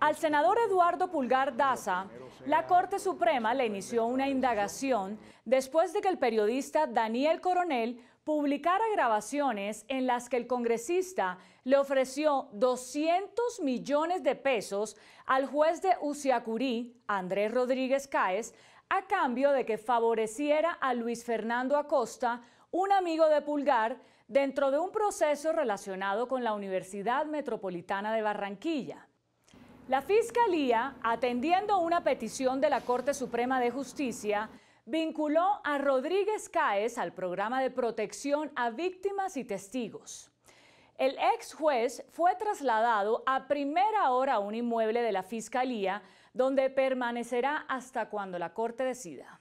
Al senador Eduardo Pulgar Daza, la Corte Suprema le inició una indagación después de que el periodista Daniel Coronel publicara grabaciones en las que el congresista le ofreció 200 millones de pesos al juez de Uciacurí, Andrés Rodríguez Cáez, a cambio de que favoreciera a Luis Fernando Acosta un amigo de Pulgar, dentro de un proceso relacionado con la Universidad Metropolitana de Barranquilla. La Fiscalía, atendiendo una petición de la Corte Suprema de Justicia, vinculó a Rodríguez Cáez al programa de protección a víctimas y testigos. El ex juez fue trasladado a primera hora a un inmueble de la Fiscalía, donde permanecerá hasta cuando la Corte decida.